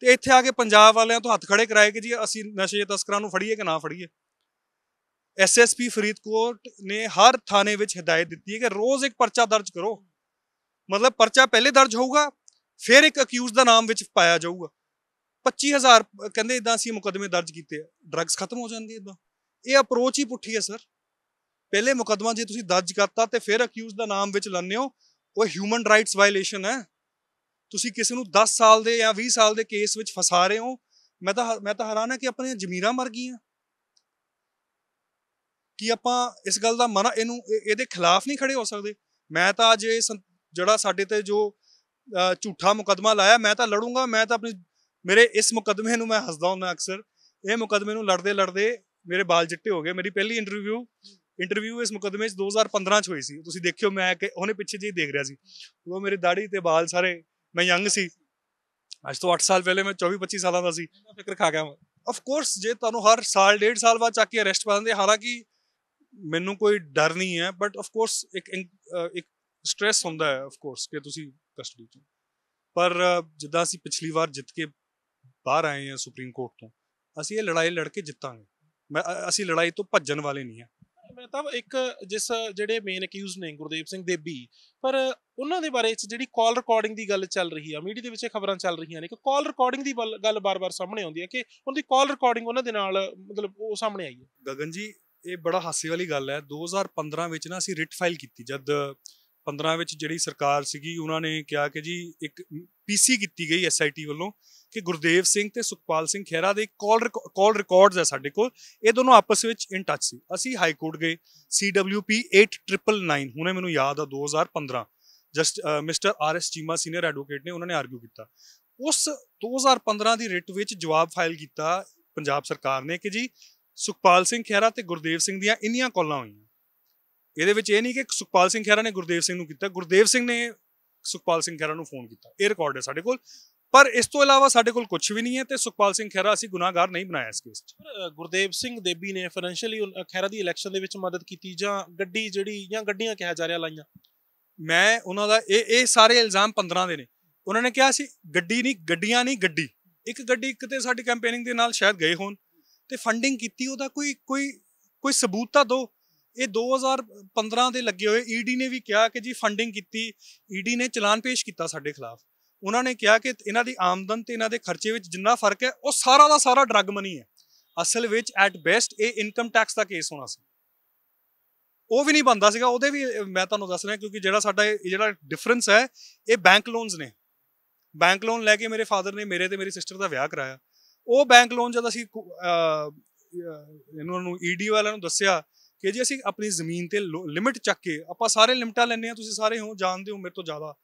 ਤੇ ਇੱਥੇ ਆ ਕੇ ਪੰਜਾਬ ਵਾਲਿਆਂ ਤੋਂ ਹੱਥ ਖੜੇ ਕਰਾਏ ਕਿ ਜੀ ਅਸੀਂ ਨਸ਼ੇ ਤਸਕਰਾਂ ਨੂੰ ਫੜੀਏ ਕਿ ਨਾ ਫੜੀਏ ਐਸਐਸਪੀ ਫਰੀਦਕੋਟ ਨੇ ਹਰ ਥਾਣੇ ਵਿੱਚ ਹਦਾਇਤ ਦਿੱਤੀ ਹੈ ਕਿ ਰੋਜ਼ ਇੱਕ ਪਰਚਾ ਦਰਜ ਕਰੋ ਮਤਲਬ ਪਰਚਾ ਪਹਿਲੇ ਦਰਜ ਹੋਊਗਾ ਫਿਰ ਇੱਕ ਅਕਿਊਜ਼ ਦਾ ਨਾਮ ਵਿੱਚ ਪਾਇਆ ਜਾਊਗਾ 25000 ਕਹਿੰਦੇ ਇਦਾਂ ਅਸੀਂ ਮੁਕਦਮੇ ਦਰਜ ਕੀਤੇ ਆ ਡਰੱਗਸ ਖਤਮ ਹੋ ਜਾਂਦੀ ਇਦਾਂ ਇਹ ਅਪਰੋਚ ਹੀ ਪੁੱਠੀ ਹੈ ਸਰ ਪਹਿਲੇ ਮੁਕਦਮਾ ਜੇ ਤੁਸੀਂ ਦਰਜ ਕਰਤਾ ਤੇ ਫਿਰ ਅਕਿਊਜ਼ ਦਾ ਨਾਮ ਵਿੱਚ ਲੰਨੇ ਹੋ ਉਹ ਹਿਊਮਨ ਰਾਈਟਸ ਵਾਇਲੇਸ਼ਨ ਹੈ ਤੁਸੀਂ ਕਿਸੇ ਨੂੰ 10 ਸਾਲ ਦੇ ਜਾਂ 20 ਸਾਲ ਦੇ ਕੇਸ ਵਿੱਚ ਫਸਾ ਰਹੇ ਹੋ ਮੈਂ ਤਾਂ ਮੈਂ ਤਾਂ ਹੈਰਾਨ ਹਾਂ ਕਿ ਆਪਣੀਆਂ ਜ਼ਮੀਰਾਂ ਮਰ ਗਈਆਂ ਕੀ ਆਪਾਂ ਇਸ ਗੱਲ ਦਾ ਮਨ ਇਹਨੂੰ ਇਹਦੇ ਖਿਲਾਫ ਨਹੀਂ ਖੜੇ ਹੋ ਸਕਦੇ ਮੈਂ ਤਾਂ ਅੱਜ ਇਹ ਜਿਹੜਾ ਸਾਡੇ ਤੇ ਜੋ ਝੂਠਾ ਮੁਕਦਮਾ ਲਾਇਆ ਮੈਂ ਤਾਂ ਲੜੂੰਗਾ ਮੈਂ ਤਾਂ ਆਪਣੀ ਮੇਰੇ ਇਸ ਮੁਕਦਮੇ ਨੂੰ ਮੈਂ ਹੱਸਦਾ ਹੁੰਦਾ ਅਕਸਰ ਇਹ ਮੁਕਦਮੇ ਨੂੰ ਲੜਦੇ ਲੜਦੇ ਮੇਰੇ ਵਾਲ ਚਿੱਟੇ ਹੋ ਗਏ ਮੇਰੀ ਪਹਿਲੀ ਇੰਟਰਵਿਊ ਇੰਟਰਵਿਊ ਇਸ ਮੁਕਦਮੇ 'ਚ 2015 'ਚ ਹੋਈ ਸੀ ਤੁਸੀਂ ਦੇਖਿਓ ਮੈਂ ਕਿ ਉਹਨੇ ਪਿੱਛੇ ਜੀ ਦੇਖ ਰਿਹਾ ਸੀ ਉਹ ਮੇਰੇ ਦਾੜੀ ਤੇ ਵਾਲ ਸਾਰੇ ਮੈਂ ਯੰਗ ਸੀ ਅੱਜ ਤੋਂ 8 ਸਾਲ ਪਹਿਲੇ ਮੈਂ 24 25 ਸਾਲਾਂ ਦਾ ਸੀ ਫਿਕਰ ਖਾ ਗਿਆ ਮੈਂ ਆਫ ਕੋਰਸ ਜੇ ਤੁਹਾਨੂੰ ਹਰ ਸਾਲ ਡੇਢ ਸਾਲ ਬਾਅਦ ਚੱਕ ਕੇ ਅਰੈਸਟ ਪਾ ਦਿੰਦੇ ਹਾਲਾਂਕਿ ਮੈਨੂੰ ਕੋਈ ਡਰ ਨਹੀਂ ਹੈ ਬਟ ਆਫ ਕੋਰਸ ਇੱਕ ਇੱਕ ਸਟ्रेस ਹੁੰਦਾ ਹੈ ਆਫ ਕੋਰਸ ਕਿ ਤੁਸੀਂ ਕਸਟਡੀ ਚ ਪਰ ਜਿੱਦਾਂ ਅਸੀਂ ਪਿਛਲੀ ਵਾਰ ਜਿੱਤ ਕੇ ਬਾਹਰ ਆਏ ਆ ਸੁਪਰੀਮ ਕੋਰਟ ਤੋਂ ਅਸੀਂ ਇਹ ਲੜਾਈ ਲੜ ਕੇ ਜਿੱਤਾਂਗੇ ਮੈਂ ਅਸੀਂ ਲੜਾਈ ਤੋਂ ਭੱਜਣ ਵਾਲੇ ਨਹੀਂ ਆ ਮੈਂ ਤਾਂ ਇੱਕ ਜਿਸ ਜਿਹੜੇ ਮੇਨ ਅਕਿਊਜ਼ ਨੇ ਗੁਰਦੇਵ ਸਿੰਘ ਦੇਬੀ ਪਰ ਉਹਨਾਂ ਦੇ ਬਾਰੇ ਵਿੱਚ ਜਿਹੜੀ ਕਾਲ ਰਿਕਾਰਡਿੰਗ ਦੀ ਗੱਲ ਚੱਲ ਰਹੀ ਆ ਮੀਡੀਆ ਦੇ ਵਿੱਚ ਖਬਰਾਂ ਚੱਲ ਰਹੀਆਂ ਨੇ ਕਿ ਕਾਲ ਰਿਕਾਰਡਿੰਗ ਦੀ ਗੱਲ ਬਾਰ-ਬਾਰ ਸਾਹਮਣੇ ਆਉਂਦੀ ਹੈ ਕਿ ਉਹਨਾਂ ਦੀ ਕਾਲ ਰਿਕਾਰਡਿੰਗ ਉਹਨਾਂ ਦੇ ਨਾਲ ਮਤਲਬ ਉਹ ਸਾਹਮਣੇ ਆਈ ਹੈ ਗਗਨ ਜੀ ਇਹ ਬੜਾ ਹਾਸੇ ਵਾਲੀ ਗੱਲ ਹੈ 2015 ਵਿੱਚ ਨਾ ਅਸੀਂ ਰਿਟ ਫਾਈਲ ਕੀਤੀ ਜਦ 15 ਵਿੱਚ ਜਿਹੜੀ ਸਰਕਾਰ ਸੀਗੀ ਉਹਨਾਂ ਨੇ ਕਿਹਾ ਕਿ ਜੀ ਇੱਕ ਪੀਸੀ ਕੀਤੀ ਗਈ ਐਸਆਈਟੀ ਵੱਲੋਂ ਕਿ ਗੁਰਦੇਵ ਸਿੰਘ ਤੇ ਸੁਖਪਾਲ ਸਿੰਘ ਖੇਰਾ ਦੇ ਕਾਲ ਕਾਲ ਰਿਕਾਰਡਸ ਹੈ ਸਾਡੇ ਕੋਲ ਇਹ ਦੋਨੋਂ ਆਪਸ ਵਿੱਚ ਇਨ ਟੱਚ ਸੀ ਅਸੀਂ ਹਾਈ ਕੋਰਟ ਗਏ ਸੀਡਬਲਯੂਪੀ 8999 ਹੁਣੇ ਮੈਨੂੰ ਯਾਦ ਆ 2015 just mister R S Cheema senior advocate ਨੇ ਉਹਨਾਂ ਨੇ ਆਰਗੂ ਕੀਤਾ ਉਸ 2015 ਦੀ ਰਿਟ ਵਿੱਚ ਜਵਾਬ ਫਾਈਲ ਕੀਤਾ ਪੰਜਾਬ ਸਰਕਾਰ ਨੇ ਕਿ ਜੀ ਸੁਖਪਾਲ ਸਿੰਘ ਖੇਰਾ ਤੇ ਗੁਰਦੇਵ ਸਿੰਘ ਦੀਆਂ ਇੰਨੀਆਂ ਕਾਲਾਂ ਹੋਈਆਂ ਇਹਦੇ ਵਿੱਚ ਇਹ ਨਹੀਂ ਕਿ ਸੁਖਪਾਲ ਸਿੰਘ ਖਹਿਰਾ ਨੇ ਗੁਰਦੇਵ ਸਿੰਘ ਨੂੰ ਕੀਤਾ ਗੁਰਦੇਵ ਸਿੰਘ ਨੇ ਸੁਖਪਾਲ ਸਿੰਘ ਖਹਿਰਾ ਨੂੰ ਫੋਨ ਕੀਤਾ ਇਹ ਰਿਕਾਰਡ ਹੈ ਸਾਡੇ ਕੋਲ ਪਰ ਇਸ ਤੋਂ ਇਲਾਵਾ ਸਾਡੇ ਕੋਲ ਕੁਝ ਵੀ ਨਹੀਂ ਹੈ ਤੇ ਸੁਖਪਾਲ ਸਿੰਘ ਖਹਿਰਾ ਅਸੀਂ ਗੁਨਾਹਗਾਰ ਨਹੀਂ ਬਣਾਇਆ ਇਸ ਕੇਸ 'ਚ ਗੁਰਦੇਵ ਸਿੰਘ ਦੇਬੀ ਨੇ ਫਾਈਨੈਂਸ਼ੀਅਲੀ ਖਹਿਰਾ ਦੀ ਇਲੈਕਸ਼ਨ ਦੇ ਵਿੱਚ ਮਦਦ ਕੀਤੀ ਜਾਂ ਗੱਡੀ ਜਿਹੜੀ ਜਾਂ ਗੱਡੀਆਂ ਕਿਹਾ ਜਾ ਰਿਹਾ ਲਾਈਆਂ ਮੈਂ ਉਹਨਾਂ ਦਾ ਇਹ ਇਹ ਸਾਰੇ ਇਲਜ਼ਾਮ 15 ਦੇ ਨੇ ਉਹਨਾਂ ਨੇ ਕਿਹਾ ਸੀ ਗੱਡੀ ਨਹੀਂ ਗੱਡੀਆਂ ਨਹੀਂ ਗੱਡੀ ਇੱਕ ਗੱਡੀ ਇੱਕ ਤੇ ਸਾਡੀ ਕੈਂਪੇਨਿੰਗ ਦੇ ਨਾਲ ਸ਼ਾਇਦ ਗਏ ਹੋਣ ਤੇ ਫੰਡਿੰਗ ਕੀਤੀ ਉਹਦਾ ਕੋਈ ਕੋਈ ਕੋਈ ਸਬੂਤ ਤਾਂ ਦੋ ਇਹ 2015 ਦੇ ਲੱਗੇ ਹੋਏ ਈਡੀ ਨੇ ਵੀ ਕਿਹਾ ਕਿ ਜੀ ਫੰਡਿੰਗ ਕੀਤੀ ਈਡੀ ਨੇ ਚਲਾਨ ਪੇਸ਼ ਕੀਤਾ ਸਾਡੇ ਖਿਲਾਫ ਉਹਨਾਂ ਨੇ ਕਿਹਾ ਕਿ ਇਹਨਾਂ ਦੀ ਆਮਦਨ ਤੇ ਇਹਨਾਂ ਦੇ ਖਰਚੇ ਵਿੱਚ ਜਿੰਨਾ ਫਰਕ ਹੈ ਉਹ ਸਾਰਾ ਦਾ ਸਾਰਾ ਡਰੱਗ ਮਨੀ ਹੈ ਅਸਲ ਵਿੱਚ ਐਟ ਬੈਸਟ ਇਹ ਇਨਕਮ ਟੈਕਸ ਦਾ ਕੇਸ ਹੋਣਾ ਸੀ ਉਹ ਵੀ ਨਹੀਂ ਬੰਦਾ ਸੀਗਾ ਉਹਦੇ ਵੀ ਮੈਂ ਤੁਹਾਨੂੰ ਦੱਸ ਰਿਹਾ ਕਿਉਂਕਿ ਜਿਹੜਾ ਸਾਡਾ ਇਹ ਜਿਹੜਾ ਡਿਫਰੈਂਸ ਹੈ ਇਹ ਬੈਂਕ ਲੋਨਸ ਨੇ ਬੈਂਕ ਲੋਨ ਲੈ ਕੇ ਮੇਰੇ ਫਾਦਰ ਨੇ ਮੇਰੇ ਤੇ ਮੇਰੀ ਸਿਸਟਰ ਦਾ ਵਿਆਹ ਕਰਾਇਆ ਉਹ ਬੈਂਕ ਲੋਨ ਜਦ ਅਸੀਂ ਇਹਨਾਂ ਨੂੰ ਈਡੀ ਵਾਲਿਆਂ ਨੂੰ ਦੱਸਿਆ ਕਿ ਜੇ ਅਸੀਂ ਆਪਣੀ ਜ਼ਮੀਨ ਤੇ ਲਿਮਟ ਚੱਕ ਕੇ ਆਪਾਂ ਸਾਰੇ ਲਿਮਟਾਂ ਲੈਣੇ ਆ ਤੁਸੀਂ ਸਾਰੇ ਹੋ ਜਾਣਦੇ ਹੋ ਮੇਰੇ ਤੋਂ ਜ਼ਿਆਦਾ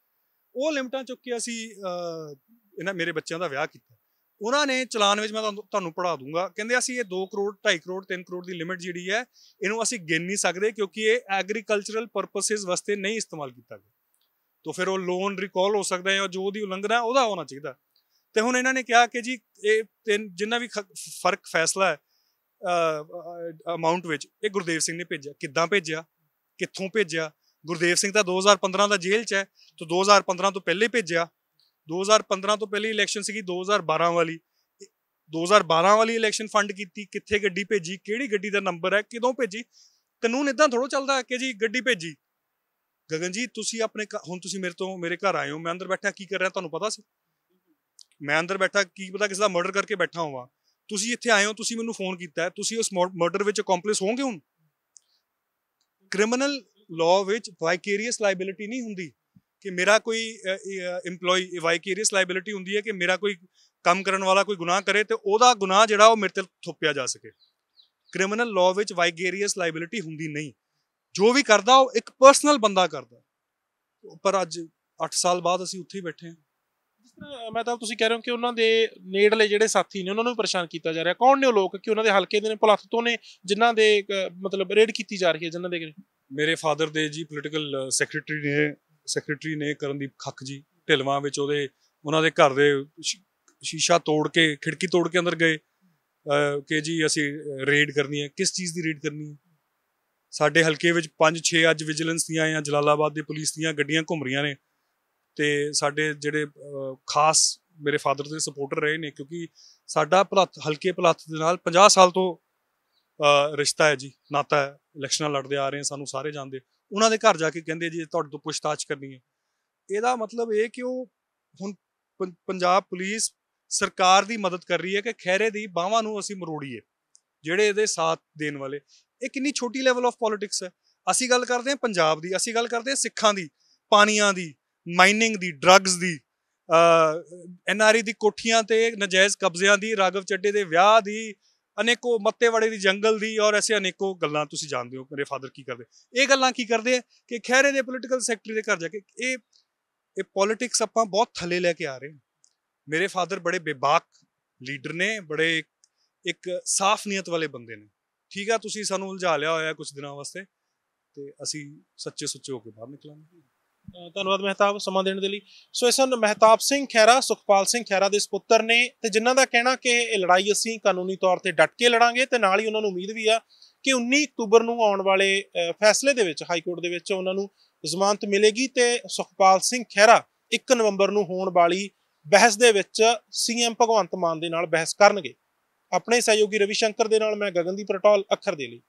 ਉਹ ਲਿਮਟਾਂ ਚੁੱਕ ਕੇ ਅਸੀਂ ਇਹਨਾਂ ਮੇਰੇ ਬੱਚਿਆਂ ਦਾ ਵਿਆਹ ਕੀਤਾ ਉਹਨਾਂ ਨੇ ਚਲਾਨ ਵਿੱਚ ਮੈਂ ਤੁਹਾਨੂੰ ਪੜਾ ਦੂੰਗਾ ਕਹਿੰਦੇ ਅਸੀਂ ਇਹ 2 ਕਰੋੜ 2.5 ਕਰੋੜ 3 ਕਰੋੜ ਦੀ ਲਿਮਟ ਜਿਹੜੀ ਹੈ ਇਹਨੂੰ ਅਸੀਂ ਗਿਣ ਨਹੀਂ ਸਕਦੇ ਕਿਉਂਕਿ ਇਹ ਐਗਰੀਕਲਚਰਲ ਪਰਪਸਸ ਵਾਸਤੇ ਨਹੀਂ ਇਸਤੇਮਾਲ ਕੀਤਾ ਗਿਆ ਤਾਂ ਫਿਰ ਉਹ ਲੋਨ ਰਿਕਾਲ ਹੋ ਸਕਦਾ ਹੈ ਜਾਂ ਜੋ ਦੀ ਉਲੰਘਣਾ ਹੈ ਉਹਦਾ ਹੋਣਾ ਚਾਹੀਦਾ ਤੇ ਹੁਣ ਇਹਨਾਂ ਨੇ ਕਿਹਾ ਕਿ ਜੀ ਇਹ ਜਿੰਨਾ ਵੀ ਫਰਕ ਫੈਸਲਾ ਹੈ ਅਮਾਉਂਟ ਵਿੱਚ ਇਹ ਗੁਰਦੇਵ ਸਿੰਘ ਨੇ ਭੇਜਿਆ ਕਿੱਦਾਂ ਭੇਜਿਆ ਕਿੱਥੋਂ ਭੇਜਿਆ ਗੁਰਦੇਵ ਸਿੰਘ ਤਾਂ 2015 ਦਾ ਜੇਲ੍ਹ 'ਚ ਹੈ ਤਾਂ 2015 ਤੋਂ ਪਹਿਲੇ ਭੇਜਿਆ 2015 ਤੋਂ ਪਹਿਲੀ ਇਲੈਕਸ਼ਨ ਸੀਗੀ 2012 ਵਾਲੀ 2012 ਵਾਲੀ ਇਲੈਕਸ਼ਨ ਫੰਡ ਕੀਤੀ ਕਿੱਥੇ ਗੱਡੀ ਭੇਜੀ ਕਿਹੜੀ ਗੱਡੀ ਦਾ ਨੰਬਰ ਹੈ ਕਿਦੋਂ ਭੇਜੀ ਕਾਨੂੰਨ ਇਦਾਂ ਥੋੜੋ ਚੱਲਦਾ ਕਿ ਜੀ ਗੱਡੀ ਭੇਜੀ ਗਗਨ ਜੀ ਤੁਸੀਂ ਆਪਣੇ ਹੁਣ ਤੁਸੀਂ ਮੇਰੇ ਤੋਂ ਮੇਰੇ ਘਰ ਆਏ ਹੋ ਮੈਂ ਅੰਦਰ ਬੈਠਾ ਕੀ ਕਰ ਰਿਹਾ ਤੁਹਾਨੂੰ ਪਤਾ ਸੀ ਮੈਂ ਅੰਦਰ ਬੈਠਾ ਕੀ ਪਤਾ ਕਿਸੇ ਦਾ ਮਰਡਰ ਕਰਕੇ ਬੈਠਾ ਹੋਵਾਂ ਤੁਸੀਂ ਇੱਥੇ ਆਏ ਹੋ ਤੁਸੀਂ ਮੈਨੂੰ ਫੋਨ ਕੀਤਾ ਤੁਸੀਂ ਉਸ ਮਰਡਰ ਵਿੱਚ ਕੰਪਲਿਸ ਹੋਵੋਗੇ ਹੁਣ ਕ੍ਰਿਮੀਨਲ ਲਾਅ ਵਿੱਚ ਵਾਈਕੇਰੀਅਸ ਲਾਇਬਿਲਿਟੀ ਨਹੀਂ ਹੁੰਦੀ ਕਿ ਮੇਰਾ ਕੋਈ EMPLOYEE ਵਾਈਕੇਰੀਅਸ ਲਾਇਬਿਲਿਟੀ ਹੁੰਦੀ ਹੈ ਕਿ ਮੇਰਾ ਕੋਈ ਕੰਮ ਕਰਨ ਵਾਲਾ ਕੋਈ ਗੁਨਾਹ ਕਰੇ ਤੇ ਉਹਦਾ ਗੁਨਾਹ ਜਿਹੜਾ ਉਹ ਮੇਰੇ ਤੇ ਥੋਪਿਆ ਜਾ ਸਕੇ ਕ੍ਰਿਮੀਨਲ ਲਾਅ ਵਿੱਚ ਵਾਈਕੇਰੀਅਸ ਲਾਇਬਿਲਿਟੀ ਹੁੰਦੀ ਨਹੀਂ ਜੋ ਵੀ ਕਰਦਾ ਉਹ ਇੱਕ ਪਰਸਨਲ ਬੰਦਾ ਕਰਦਾ ਪਰ ਅੱਜ 8 ਸਾਲ ਬਾਅਦ ਅਸੀਂ ਉੱਥੇ ਹੀ ਬੈਠੇ ਹਾਂ ਜਿਸ ਤਰ੍ਹਾਂ ਮੈਂ ਤਾਂ ਤੁਸੀਂ ਕਹਿ ਰਹੇ ਹੋ ਕਿ ਉਹਨਾਂ ਦੇ ਨੇੜਲੇ ਜਿਹੜੇ ਸਾਥੀ ਨੇ ਉਹਨਾਂ ਨੂੰ ਪਰੇਸ਼ਾਨ ਕੀਤਾ ਜਾ ਰਿਹਾ ਕੌਣ ਨੇ ਉਹ ਲੋਕ ਕਿ ਉਹਨਾਂ ਦੇ ਹਲਕੇ ਦੇ ਨੇ ਭੁਲੱਥ ਤੋਂ ਨੇ ਜਿਨ੍ਹਾਂ ਦੇ ਮਤਲਬ ਰੇਡ ਕੀਤੀ ਜਾ ਰਹੀ ਹੈ ਜਿਨ੍ਹਾਂ ਦੇ ਮੇਰੇ ਫਾਦਰ ਦੇ ਜੀ ਪੋਲੀਟੀਕਲ ਸੈਕਟਰੀ ਨੇ ਸੈਕਟਰੀ ਨੇ ਕਰਨਦੀਪ ਖੱਖ ਜੀ ਢਿਲਵਾ ਵਿੱਚ ਉਹਦੇ ਉਹਨਾਂ ਦੇ ਘਰ ਦੇ ਸ਼ੀਸ਼ਾ ਤੋੜ ਕੇ ਖਿੜਕੀ ਤੋੜ ਕੇ ਅੰਦਰ ਗਏ ਕਿ ਜੀ ਅਸੀਂ ਰੇਡ ਕਰਨੀ ਹੈ ਕਿਸ ਚੀਜ਼ ਦੀ ਰੇਡ ਕਰਨੀ ਹੈ ਸਾਡੇ ਹਲਕੇ ਵਿੱਚ 5-6 ਅੱਜ ਵਿਜੀਲੈਂਸ ਦੀਆਂ ਜਾਂ ਜਲਾਲਾਬਾਦ ਦੇ ਪੁਲਿਸ ਦੀਆਂ ਗੱਡੀਆਂ ਘੁੰਮ ਰਹੀਆਂ ਨੇ ਤੇ ਸਾਡੇ ਜਿਹੜੇ ਖਾਸ ਮੇਰੇ ਫਾਦਰ ਦੇ ਸਪੋਰਟਰ ਰਹੇ ਨੇ ਕਿਉਂਕਿ ਸਾਡਾ ਭਲਤ ਹਲਕੇ ਭਲਤ ਦੇ ਨਾਲ 50 ਸਾਲ ਤੋਂ ਰਿਸ਼ਤਾ ਹੈ ਜੀ ਨਾਤਾ ਹੈ ਇਲੈਕਸ਼ਨਾਂ ਲੜਦੇ ਆ ਰਹੇ ਸਾਨੂੰ ਸਾਰੇ ਜਾਣਦੇ ਉਹਨਾਂ ਦੇ ਘਰ ਜਾ ਕੇ ਕਹਿੰਦੇ ਜੀ ਤੁਹਾਡੇ ਤੋਂ ਪੁੱਛਤਾਛ ਕਰਨੀ ਹੈ ਇਹਦਾ ਮਤਲਬ ਇਹ ਕਿ ਉਹ ਹੁਣ ਪੰਜਾਬ ਪੁਲਿਸ ਸਰਕਾਰ ਦੀ ਮਦਦ ਕਰ ਰਹੀ ਹੈ ਕਿ ਖੈਰੇ ਦੀ ਬਾਹਾਂ ਨੂੰ ਅਸੀਂ ਮਰੋੜੀਏ ਜਿਹੜੇ ਇਹਦੇ ਸਾਥ ਦੇਣ ਵਾਲੇ ਇਹ ਕਿੰਨੀ ਛੋਟੀ ਲੈਵਲ ਆਫ ਪੋਲਿਟਿਕਸ ਹੈ ਅਸੀਂ ਗੱਲ ਕਰਦੇ ਹਾਂ ਪੰਜਾਬ ਦੀ ਅਸੀਂ ਗੱਲ ਕਰਦੇ ਹਾਂ ਸਿੱਖਾਂ ਦੀ ਪਾਣੀਆਂ ਦੀ ਮਾਈਨਿੰਗ ਦੀ ਡਰੱਗਸ ਦੀ ਐਨਆਰਈ ਦੀ ਕੋਠੀਆਂ ਤੇ ਨਜਾਇਜ਼ ਕਬਜ਼ਿਆਂ ਦੀ ਰਾਗਵ ਚੱਡੇ ਦੇ ਵਿਆਹ ਦੀ ਅਨੇਕੋ ਮੱਤੇਵਾੜੇ ਦੀ ਜੰਗਲ ਦੀ ਔਰ ਐਸੇ ਅਨੇਕੋ ਗੱਲਾਂ ਤੁਸੀਂ ਜਾਣਦੇ ਹੋ ਮੇਰੇ ਫਾਦਰ ਕੀ ਕਰਦੇ ਇਹ ਗੱਲਾਂ ਕੀ ਕਰਦੇ ਆ ਕਿ ਖੈਰੇ ਦੇ ਪੋਲੀਟੀਕਲ ਸੈਕਟਰੀ ਦੇ ਘਰ ਜਾ ਕੇ ਇਹ ਇਹ ਪੋਲਿਟਿਕਸ ਆਪਾਂ ਬਹੁਤ ਥੱਲੇ ਲੈ ਕੇ ਆ ਰਹੇ ਮੇਰੇ ਫਾਦਰ ਬੜੇ ਬੇਬਾਕ ਲੀਡਰ ਨੇ ਬੜੇ ਇੱਕ ਸਾਫ਼ ਨੀਅਤ ਵਾਲੇ ਬੰਦੇ ਨੇ ਠੀਕ ਆ ਤੁਸੀਂ ਸਾਨੂੰ ਉਲਝਾ ਲਿਆ ਹੋਇਆ ਕੁਝ ਦਿਨਾਂ ਵਾਸਤੇ ਤੇ ਅਸੀਂ ਸੱਚੇ ਸੁੱਚੇ ਹੋ ਕੇ ਬਾਹਰ ਨਿਕਲਾਂਗੇ ਧੰਨਵਾਦ ਮਹਿਤਾਬ ਸਮਾਂ ਦੇਣ ਦੇ ਲਈ ਸੋ ਇਸਨ ਮਹਿਤਾਬ ਸਿੰਘ ਖੈਰਾ ਸੁਖਪਾਲ ਸਿੰਘ ਖੈਰਾ ਦੇ ਸੁਪੁੱਤਰ ਨੇ ਤੇ ਜਿਨ੍ਹਾਂ ਦਾ ਕਹਿਣਾ ਕਿ ਇਹ ਲੜਾਈ ਅਸੀਂ ਕਾਨੂੰਨੀ ਤੌਰ ਤੇ ਡਟ ਕੇ ਲੜਾਂਗੇ ਤੇ ਨਾਲ ਹੀ ਉਹਨਾਂ ਨੂੰ ਉਮੀਦ ਵੀ ਆ ਕਿ 19 ਅਕਤੂਬਰ ਨੂੰ ਆਉਣ ਵਾਲੇ ਫੈਸਲੇ ਦੇ ਵਿੱਚ ਹਾਈ ਕੋਰਟ ਦੇ ਵਿੱਚ ਉਹਨਾਂ ਨੂੰ ਜ਼ਮਾਨਤ ਮਿਲੇਗੀ ਤੇ ਸੁਖਪਾਲ ਸਿੰਘ ਖੈਰਾ 1 ਨਵੰਬਰ ਨੂੰ ਹੋਣ ਵਾਲੀ ਬਹਿਸ ਦੇ ਵਿੱਚ ਸੀਐਮ ਭਗਵੰਤ ਮਾਨ ਦੇ ਨਾਲ ਬਹਿਸ ਕਰਨਗੇ ਆਪਣੇ ਸਹਿਯੋਗੀ ਰਵੀ ਸ਼ੰਕਰ ਦੇ ਨਾਲ ਮੈਂ ਗਗਨਦੀਪ ਰਟੋਲ ਅੱਖਰ ਦੇ ਲਈ